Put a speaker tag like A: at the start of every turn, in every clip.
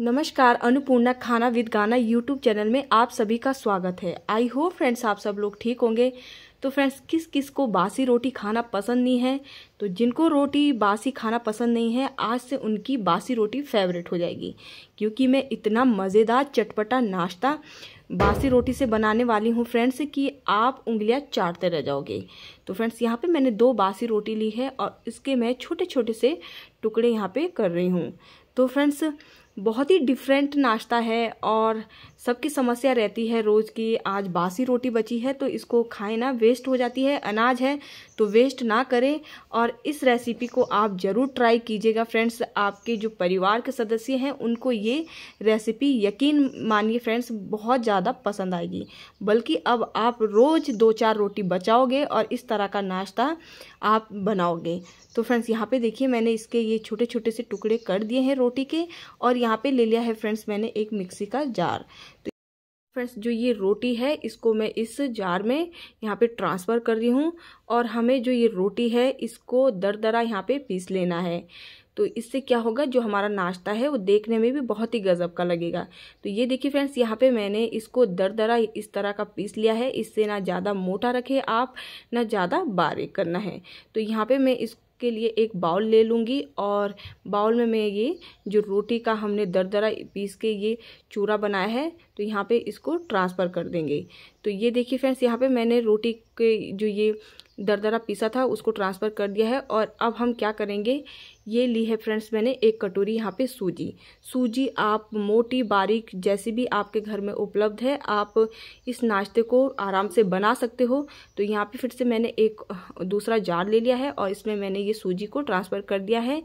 A: नमस्कार अनुपूर्णा खाना विद गाना यूट्यूब चैनल में आप सभी का स्वागत है आई होप फ्रेंड्स आप सब लोग ठीक होंगे तो फ्रेंड्स किस किस को बासी रोटी खाना पसंद नहीं है तो जिनको रोटी बासी खाना पसंद नहीं है आज से उनकी बासी रोटी फेवरेट हो जाएगी क्योंकि मैं इतना मज़ेदार चटपटा नाश्ता बासी रोटी से बनाने वाली हूँ फ्रेंड्स कि आप उंगलियाँ चाटते रह जाओगे तो फ्रेंड्स यहाँ पर मैंने दो बासी रोटी ली है और इसके मैं छोटे छोटे से टुकड़े यहाँ पर कर रही हूँ तो फ्रेंड्स बहुत ही डिफरेंट नाश्ता है और सबकी समस्या रहती है रोज़ की आज बासी रोटी बची है तो इसको खाए ना वेस्ट हो जाती है अनाज है तो वेस्ट ना करें और इस रेसिपी को आप ज़रूर ट्राई कीजिएगा फ्रेंड्स आपके जो परिवार के सदस्य हैं उनको ये रेसिपी यकीन मानिए फ्रेंड्स बहुत ज़्यादा पसंद आएगी बल्कि अब आप रोज़ दो चार रोटी बचाओगे और इस तरह का नाश्ता आप बनाओगे तो फ्रेंड्स यहाँ पे देखिए मैंने इसके ये छोटे छोटे से टुकड़े कर दिए हैं रोटी के और यहाँ पे ले लिया है फ्रेंड्स मैंने एक मिक्सी का जार तो फ्रेंड्स जो ये रोटी है इसको मैं इस जार में यहाँ पे ट्रांसफ़र कर रही हूँ और हमें जो ये रोटी है इसको दर दरा यहाँ पे पीस लेना है तो इससे क्या होगा जो हमारा नाश्ता है वो देखने में भी बहुत ही गज़ब का लगेगा तो ये देखिए फ्रेंड्स यहाँ पे मैंने इसको दर दरा इस तरह का पीस लिया है इससे ना ज़्यादा मोटा रखे आप ना ज़्यादा बारीक करना है तो यहाँ पर मैं इस के लिए एक बाउल ले लूँगी और बाउल में मैं ये जो रोटी का हमने दर दरा पीस के ये चूरा बनाया है तो यहाँ पे इसको ट्रांसफ़र कर देंगे तो ये देखिए फ्रेंड्स यहाँ पे मैंने रोटी के जो ये दरदरा पीसा था उसको ट्रांसफ़र कर दिया है और अब हम क्या करेंगे ये ली है फ्रेंड्स मैंने एक कटोरी यहाँ पे सूजी सूजी आप मोटी बारीक जैसी भी आपके घर में उपलब्ध है आप इस नाश्ते को आराम से बना सकते हो तो यहाँ पे फिर से मैंने एक दूसरा जार ले लिया है और इसमें मैंने ये सूजी को ट्रांसफ़र कर दिया है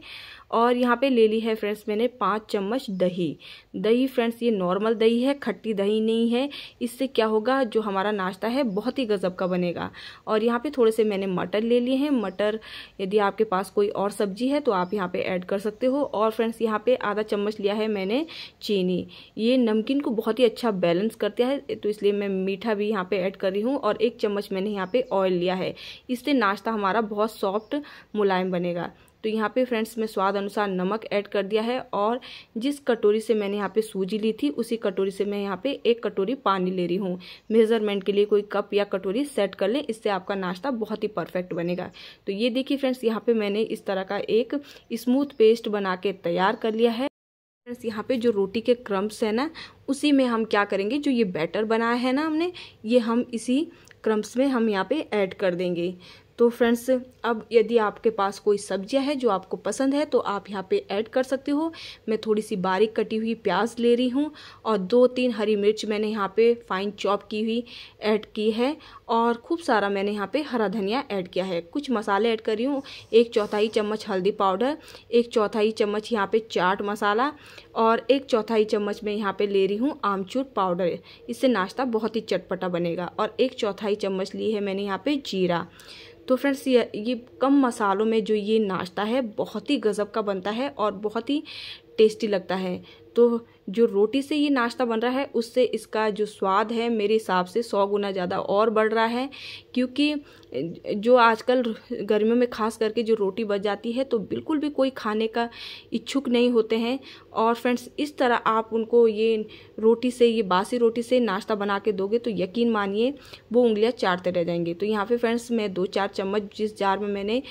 A: और यहाँ पे ले ली है फ्रेंड्स मैंने पाँच चम्मच दही दही फ्रेंड्स ये नॉर्मल दही है खट्टी दही नहीं है इससे क्या होगा जो हमारा नाश्ता है बहुत ही गज़ब का बनेगा और यहाँ पर थोड़े से मैंने मटर ले लिए हैं मटर यदि आपके पास कोई और सब्जी है तो आप आप यहाँ पे ऐड कर सकते हो और फ्रेंड्स यहाँ पे आधा चम्मच लिया है मैंने चीनी ये नमकीन को बहुत ही अच्छा बैलेंस करता है तो इसलिए मैं मीठा भी यहाँ पे ऐड कर रही हूँ और एक चम्मच मैंने यहाँ पे ऑयल लिया है इससे नाश्ता हमारा बहुत सॉफ्ट मुलायम बनेगा तो यहाँ पे फ्रेंड्स मैं स्वाद अनुसार नमक ऐड कर दिया है और जिस कटोरी से मैंने यहाँ पे सूजी ली थी उसी कटोरी से मैं यहाँ पे एक कटोरी पानी ले रही हूँ मेजरमेंट के लिए कोई कप या कटोरी सेट कर लें इससे आपका नाश्ता बहुत ही परफेक्ट बनेगा तो ये देखिए फ्रेंड्स यहाँ पे मैंने इस तरह का एक स्मूथ पेस्ट बना के तैयार कर लिया है फ्रेंड्स यहाँ पे जो रोटी के क्रम्स हैं ना उसी में हम क्या करेंगे जो ये बैटर बनाया है ना हमने ये हम इसी क्रम्स में हम यहाँ पे ऐड कर देंगे तो फ्रेंड्स अब यदि आपके पास कोई सब्जियां है जो आपको पसंद है तो आप यहाँ पे ऐड कर सकते हो मैं थोड़ी सी बारीक कटी हुई प्याज ले रही हूँ और दो तीन हरी मिर्च मैंने यहाँ पे फाइन चॉप की हुई ऐड की है और खूब सारा मैंने यहाँ पे हरा धनिया ऐड किया है कुछ मसाले ऐड कर रही हूँ एक चौथाई चम्मच हल्दी पाउडर एक चौथाई चम्मच यहाँ पे चाट मसाला और एक चौथाई चम्मच मैं यहाँ पे ले रही हूँ आमचूर पाउडर इससे नाश्ता बहुत ही चटपटा बनेगा और एक चौथाई चम्मच ली है मैंने यहाँ पे जीरा तो फ्रेंड्स ये ये कम मसालों में जो ये नाश्ता है बहुत ही गज़ब का बनता है और बहुत ही टेस्टी लगता है तो जो रोटी से ये नाश्ता बन रहा है उससे इसका जो स्वाद है मेरे हिसाब से सौ गुना ज़्यादा और बढ़ रहा है क्योंकि जो आजकल गर्मियों में खास करके जो रोटी बच जाती है तो बिल्कुल भी कोई खाने का इच्छुक नहीं होते हैं और फ्रेंड्स इस तरह आप उनको ये रोटी से ये बासी रोटी से नाश्ता बना के दोगे तो यकीन मानिए वो उंगलियाँ चाटते रह जाएंगे तो यहाँ पर फ्रेंड्स मैं दो चार चम्मच जिस जार में मैंने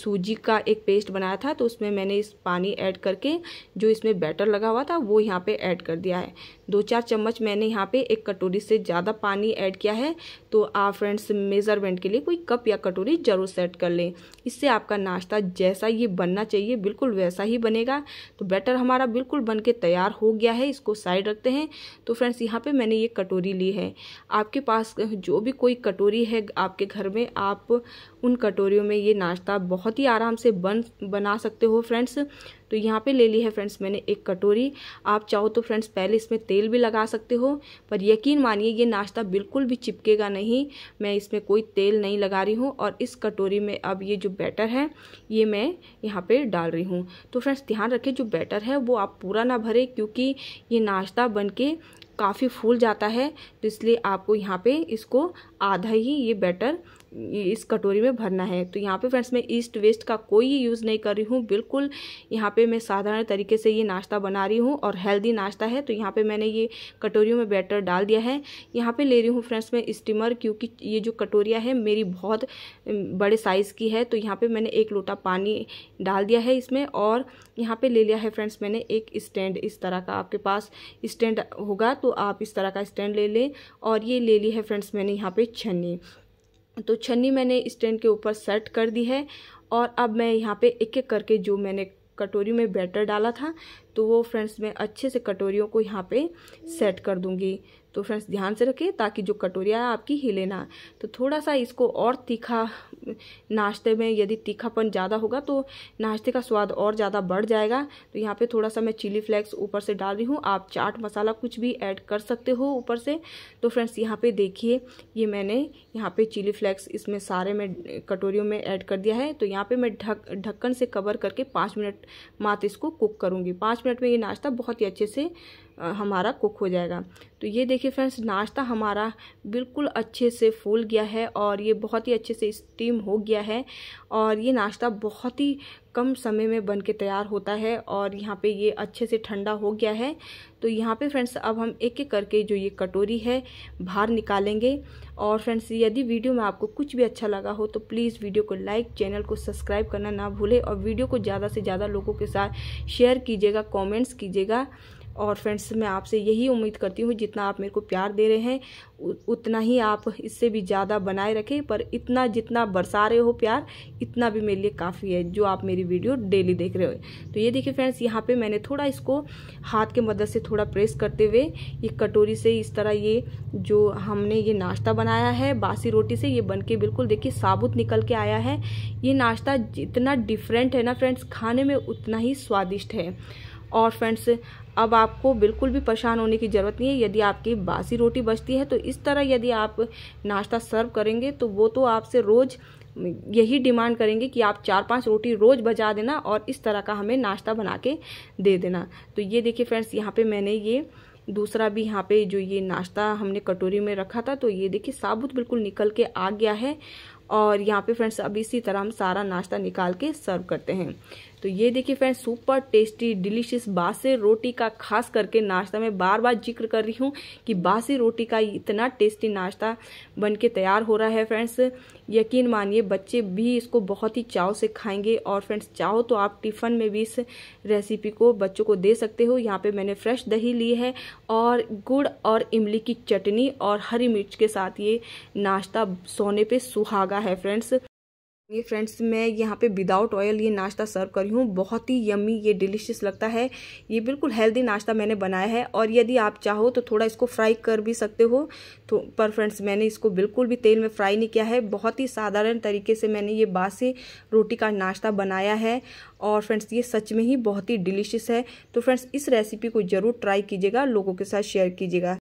A: सूजी का एक पेस्ट बनाया था तो उसमें मैंने इस पानी ऐड करके जो इसमें बैटर लगा हुआ था वो यहाँ पे ऐड कर दिया है दो चार चम्मच मैंने यहाँ पे एक कटोरी से ज़्यादा पानी ऐड किया है तो आप फ्रेंड्स मेज़रमेंट के लिए कोई कप या कटोरी ज़रूर सेट कर लें इससे आपका नाश्ता जैसा ये बनना चाहिए बिल्कुल वैसा ही बनेगा तो बैटर हमारा बिल्कुल बन के तैयार हो गया है इसको साइड रखते हैं तो फ्रेंड्स यहाँ पर मैंने ये कटोरी ली है आपके पास जो भी कोई कटोरी है आपके घर में आप उन कटोरियों में ये नाश्ता बहुत ही आराम से बन बना सकते हो फ्रेंड्स तो यहाँ पे ले ली है फ्रेंड्स मैंने एक कटोरी आप चाहो तो फ्रेंड्स पहले इसमें तेल तेल भी लगा सकते हो पर यकीन मानिए ये नाश्ता बिल्कुल भी चिपकेगा नहीं मैं इसमें कोई तेल नहीं लगा रही हूँ और इस कटोरी में अब ये जो बैटर है ये मैं यहाँ पे डाल रही हूँ तो फ्रेंड्स ध्यान रखें जो बैटर है वो आप पूरा ना भरें क्योंकि ये नाश्ता बन के काफ़ी फूल जाता है तो इसलिए आपको यहाँ पे इसको आधा ही ये बैटर इस कटोरी में भरना है तो यहाँ पे फ्रेंड्स मैं ईस्ट वेस्ट का कोई यूज़ नहीं कर रही हूँ बिल्कुल यहाँ पे मैं साधारण तरीके से ये नाश्ता बना रही हूँ और हेल्दी नाश्ता है तो यहाँ पे मैंने ये कटोरियों में बैटर डाल दिया है यहाँ पे ले रही हूँ फ्रेंड्स मैं स्टीमर क्योंकि ये जो कटोरिया है मेरी बहुत बड़े साइज़ की है तो यहाँ पर मैंने एक लोटा पानी डाल दिया है इसमें और यहाँ पर ले लिया है फ्रेंड्स मैंने एक स्टैंड इस तरह का आपके पास स्टैंड होगा तो आप इस तरह का स्टैंड ले लें और ये ले ली है फ्रेंड्स मैंने यहाँ पर छन्नी तो छन्नी मैंने स्टैंड के ऊपर सेट कर दी है और अब मैं यहाँ पे एक एक करके जो मैंने कटोरी में बैटर डाला था तो वो फ्रेंड्स मैं अच्छे से कटोरियों को यहाँ पे सेट कर दूँगी तो फ्रेंड्स ध्यान से रखें ताकि जो कटोरिया है आपकी हिले ना तो थोड़ा सा इसको और तीखा नाश्ते में यदि तीखापन ज़्यादा होगा तो नाश्ते का स्वाद और ज़्यादा बढ़ जाएगा तो यहाँ पे थोड़ा सा मैं चिली फ्लेक्स ऊपर से डाल रही हूँ आप चाट मसाला कुछ भी ऐड कर सकते हो ऊपर से तो फ्रेंड्स यहाँ पे देखिए ये मैंने यहाँ पे चिली फ्लेक्स इसमें सारे में कटोरियों में ऐड कर दिया है तो यहाँ पर मैं ढक ढक्कन से कवर करके पाँच मिनट मात इसको कुक करूँगी पाँच मिनट में ये नाश्ता बहुत ही अच्छे से हमारा कुक हो जाएगा तो ये देखिए फ्रेंड्स नाश्ता हमारा बिल्कुल अच्छे से फूल गया है और ये बहुत ही अच्छे से स्टीम क्रीम हो गया है और ये नाश्ता बहुत ही कम समय में बन के तैयार होता है और यहाँ पे ये अच्छे से ठंडा हो गया है तो यहाँ पे फ्रेंड्स अब हम एक एक करके जो ये कटोरी है बाहर निकालेंगे और फ्रेंड्स यदि वीडियो में आपको कुछ भी अच्छा लगा हो तो प्लीज़ वीडियो को लाइक चैनल को सब्सक्राइब करना ना भूलें और वीडियो को ज़्यादा से ज़्यादा लोगों के साथ शेयर कीजिएगा कॉमेंट्स कीजिएगा और फ्रेंड्स मैं आपसे यही उम्मीद करती हूँ जितना आप मेरे को प्यार दे रहे हैं उतना ही आप इससे भी ज़्यादा बनाए रखें पर इतना जितना बरसा रहे हो प्यार इतना भी मेरे लिए काफ़ी है जो आप मेरी वीडियो डेली देख रहे हो तो ये देखिए फ्रेंड्स यहाँ पे मैंने थोड़ा इसको हाथ के मदद से थोड़ा प्रेस करते हुए ये कटोरी से इस तरह ये जो हमने ये नाश्ता बनाया है बासी रोटी से ये बन के बिल्कुल देखिए साबुत निकल के आया है ये नाश्ता जितना डिफरेंट है ना फ्रेंड्स खाने में उतना ही स्वादिष्ट है और फ्रेंड्स अब आपको बिल्कुल भी परेशान होने की ज़रूरत नहीं है यदि आपकी बासी रोटी बचती है तो इस तरह यदि आप नाश्ता सर्व करेंगे तो वो तो आपसे रोज़ यही डिमांड करेंगे कि आप चार पांच रोटी रोज़ बजा देना और इस तरह का हमें नाश्ता बना के दे देना तो ये देखिए फ्रेंड्स यहाँ पे मैंने ये दूसरा भी यहाँ पे जो ये नाश्ता हमने कटोरी में रखा था तो ये देखिए साबुत बिल्कुल निकल के आ गया है और यहाँ पे फ्रेंड्स अब इसी तरह हम सारा नाश्ता निकाल के सर्व करते हैं तो ये देखिए फ्रेंड्स सुपर टेस्टी डिलीशियस बासी रोटी का खास करके नाश्ता में बार बार जिक्र कर रही हूँ कि बासी रोटी का इतना टेस्टी नाश्ता बन के तैयार हो रहा है फ्रेंड्स यकीन मानिए बच्चे भी इसको बहुत ही चाव से खाएंगे और फ्रेंड्स चाहो तो आप टिफ़न में भी इस रेसिपी को बच्चों को दे सकते हो यहाँ पे मैंने फ्रेश दही ली है और गुड़ और इमली की चटनी और हरी मिर्च के साथ ये नाश्ता सोने पर सुहागा है फ्रेंड्स ये फ्रेंड्स मैं यहाँ पे विदाउट ऑयल ये नाश्ता सर्व करी हूँ बहुत ही यमी ये डिलीशियस लगता है ये बिल्कुल हेल्दी नाश्ता मैंने बनाया है और यदि आप चाहो तो थोड़ा इसको फ्राई कर भी सकते हो तो पर फ्रेंड्स मैंने इसको बिल्कुल भी तेल में फ्राई नहीं किया है बहुत ही साधारण तरीके से मैंने ये बासी रोटी का नाश्ता बनाया है और फ्रेंड्स ये सच में ही बहुत ही डिलीशियस है तो फ्रेंड्स इस रेसिपी को ज़रूर ट्राई कीजिएगा लोगों के साथ शेयर कीजिएगा